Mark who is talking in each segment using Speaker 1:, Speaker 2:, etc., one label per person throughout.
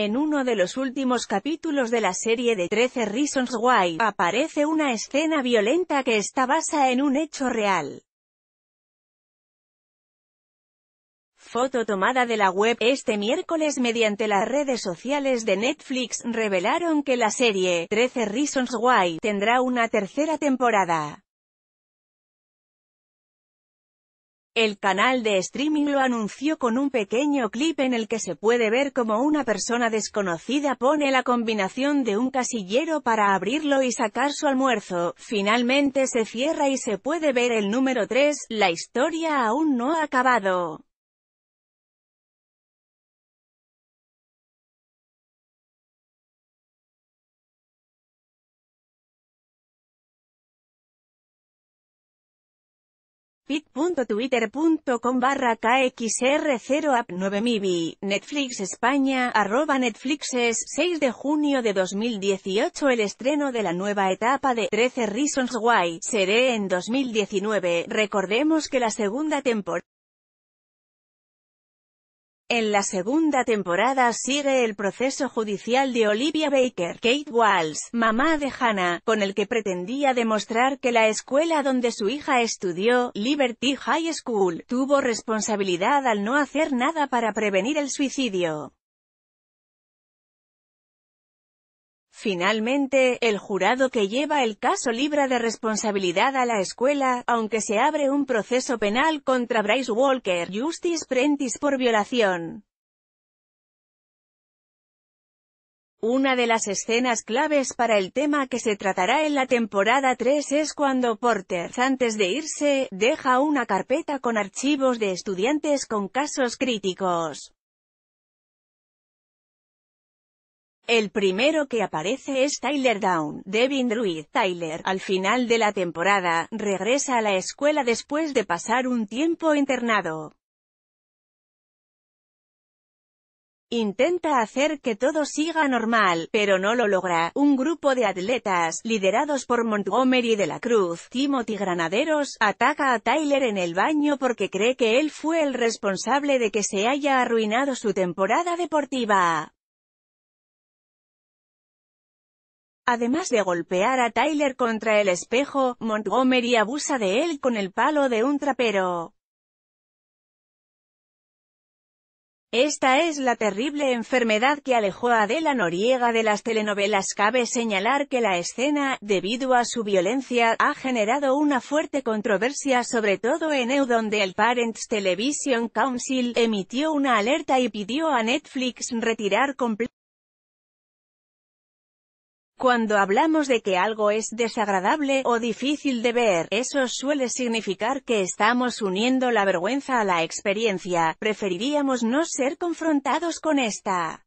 Speaker 1: En uno de los últimos capítulos de la serie de 13 Reasons Why, aparece una escena violenta que está basada en un hecho real. Foto tomada de la web, este miércoles mediante las redes sociales de Netflix, revelaron que la serie, 13 Reasons Why, tendrá una tercera temporada. El canal de streaming lo anunció con un pequeño clip en el que se puede ver como una persona desconocida pone la combinación de un casillero para abrirlo y sacar su almuerzo, finalmente se cierra y se puede ver el número 3, la historia aún no ha acabado. pit.twitter.com barra KXR0app9mibi, Netflix España, arroba Netflixes, 6 de junio de 2018 El estreno de la nueva etapa de 13 Reasons Why, seré en 2019, recordemos que la segunda temporada en la segunda temporada sigue el proceso judicial de Olivia Baker, Kate Walsh, mamá de Hannah, con el que pretendía demostrar que la escuela donde su hija estudió, Liberty High School, tuvo responsabilidad al no hacer nada para prevenir el suicidio. Finalmente, el jurado que lleva el caso libra de responsabilidad a la escuela, aunque se abre un proceso penal contra Bryce Walker Justice Prentice por violación. Una de las escenas claves para el tema que se tratará en la temporada 3 es cuando Porter, antes de irse, deja una carpeta con archivos de estudiantes con casos críticos. El primero que aparece es Tyler Down, Devin Druid. Tyler, al final de la temporada, regresa a la escuela después de pasar un tiempo internado. Intenta hacer que todo siga normal, pero no lo logra. Un grupo de atletas, liderados por Montgomery de la Cruz, Timothy Granaderos, ataca a Tyler en el baño porque cree que él fue el responsable de que se haya arruinado su temporada deportiva. Además de golpear a Tyler contra el espejo, Montgomery abusa de él con el palo de un trapero. Esta es la terrible enfermedad que alejó a Adela Noriega de las telenovelas. Cabe señalar que la escena, debido a su violencia, ha generado una fuerte controversia sobre todo en EU donde el Parents Television Council emitió una alerta y pidió a Netflix retirar completamente cuando hablamos de que algo es desagradable o difícil de ver, eso suele significar que estamos uniendo la vergüenza a la experiencia, preferiríamos no ser confrontados con esta.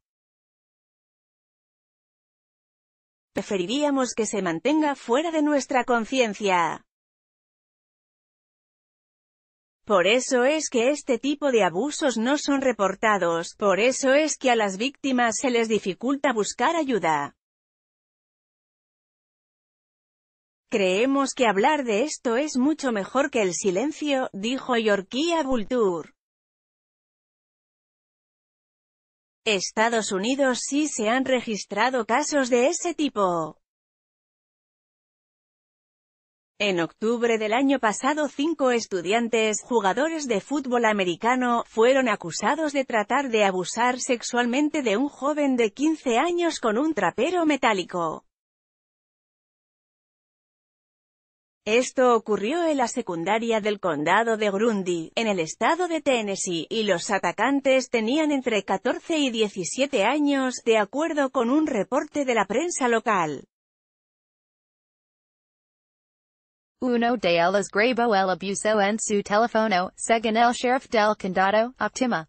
Speaker 1: Preferiríamos que se mantenga fuera de nuestra conciencia. Por eso es que este tipo de abusos no son reportados, por eso es que a las víctimas se les dificulta buscar ayuda. Creemos que hablar de esto es mucho mejor que el silencio, dijo Yorkia Vultur. Estados Unidos sí se han registrado casos de ese tipo. En octubre del año pasado cinco estudiantes, jugadores de fútbol americano, fueron acusados de tratar de abusar sexualmente de un joven de 15 años con un trapero metálico. Esto ocurrió en la secundaria del condado de Grundy, en el estado de Tennessee, y los atacantes tenían entre 14 y 17 años, de acuerdo con un reporte de la prensa local. Uno de los grabo el abuso en su teléfono, según el sheriff del condado, Optima.